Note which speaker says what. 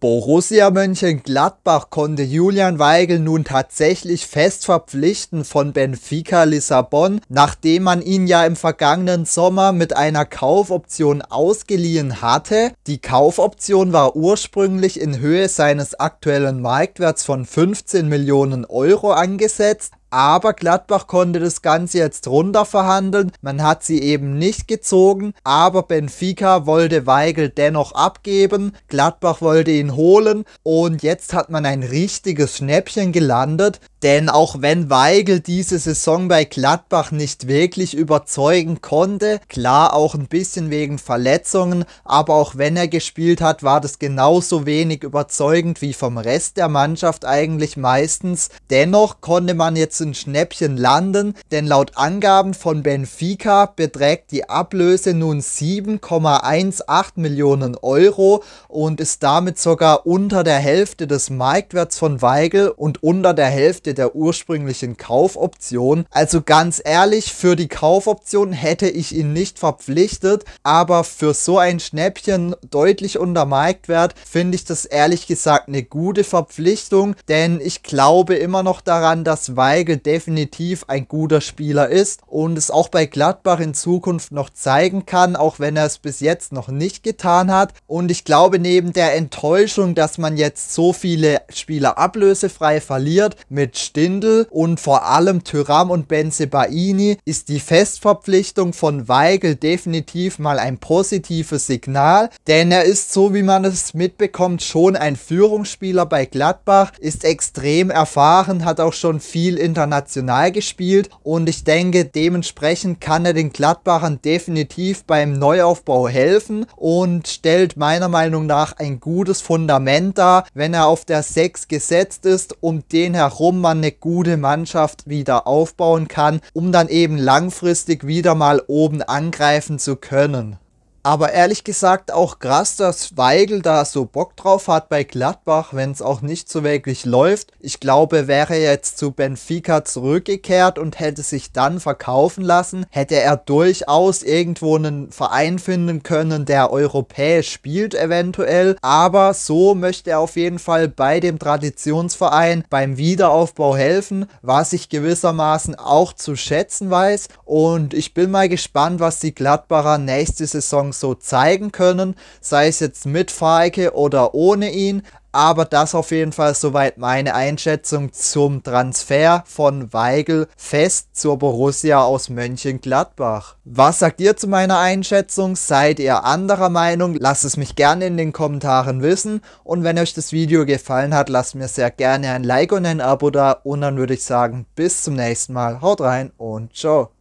Speaker 1: Borussia Mönchengladbach konnte Julian Weigel nun tatsächlich fest verpflichten von Benfica Lissabon, nachdem man ihn ja im vergangenen Sommer mit einer Kaufoption ausgeliehen hatte. Die Kaufoption war ursprünglich in Höhe seines aktuellen Marktwerts von 15 Millionen Euro angesetzt, aber Gladbach konnte das Ganze jetzt runter verhandeln. Man hat sie eben nicht gezogen, aber Benfica wollte Weigel dennoch abgeben. Gladbach wollte ihn holen und jetzt hat man ein richtiges Schnäppchen gelandet. Denn auch wenn Weigel diese Saison bei Gladbach nicht wirklich überzeugen konnte, klar auch ein bisschen wegen Verletzungen, aber auch wenn er gespielt hat, war das genauso wenig überzeugend wie vom Rest der Mannschaft eigentlich meistens. Dennoch konnte man jetzt ein Schnäppchen landen, denn laut Angaben von Benfica beträgt die Ablöse nun 7,18 Millionen Euro und ist damit sogar unter der Hälfte des Marktwerts von Weigel und unter der Hälfte Hälfte der ursprünglichen Kaufoption. Also ganz ehrlich, für die Kaufoption hätte ich ihn nicht verpflichtet, aber für so ein Schnäppchen deutlich unter Marktwert finde ich das ehrlich gesagt eine gute Verpflichtung, denn ich glaube immer noch daran, dass Weigel definitiv ein guter Spieler ist und es auch bei Gladbach in Zukunft noch zeigen kann, auch wenn er es bis jetzt noch nicht getan hat. Und ich glaube, neben der Enttäuschung, dass man jetzt so viele Spieler ablösefrei verliert, mit Stindl und vor allem Tyram und Benzebaini ist die Festverpflichtung von Weigel definitiv mal ein positives Signal, denn er ist so, wie man es mitbekommt, schon ein Führungsspieler bei Gladbach, ist extrem erfahren, hat auch schon viel international gespielt und ich denke, dementsprechend kann er den Gladbachern definitiv beim Neuaufbau helfen und stellt meiner Meinung nach ein gutes Fundament dar, wenn er auf der 6 gesetzt ist, um den herum man eine gute Mannschaft wieder aufbauen kann, um dann eben langfristig wieder mal oben angreifen zu können. Aber ehrlich gesagt auch krass, dass Weigel da so Bock drauf hat bei Gladbach, wenn es auch nicht so wirklich läuft. Ich glaube, wäre er jetzt zu Benfica zurückgekehrt und hätte sich dann verkaufen lassen, hätte er durchaus irgendwo einen Verein finden können, der europäisch spielt eventuell. Aber so möchte er auf jeden Fall bei dem Traditionsverein beim Wiederaufbau helfen, was ich gewissermaßen auch zu schätzen weiß. Und ich bin mal gespannt, was die Gladbacher nächste Saison Saison so zeigen können, sei es jetzt mit Falke oder ohne ihn. Aber das auf jeden Fall soweit meine Einschätzung zum Transfer von Weigel fest zur Borussia aus Mönchengladbach. Was sagt ihr zu meiner Einschätzung? Seid ihr anderer Meinung? Lasst es mich gerne in den Kommentaren wissen. Und wenn euch das Video gefallen hat, lasst mir sehr gerne ein Like und ein Abo da. Und dann würde ich sagen, bis zum nächsten Mal. Haut rein und ciao.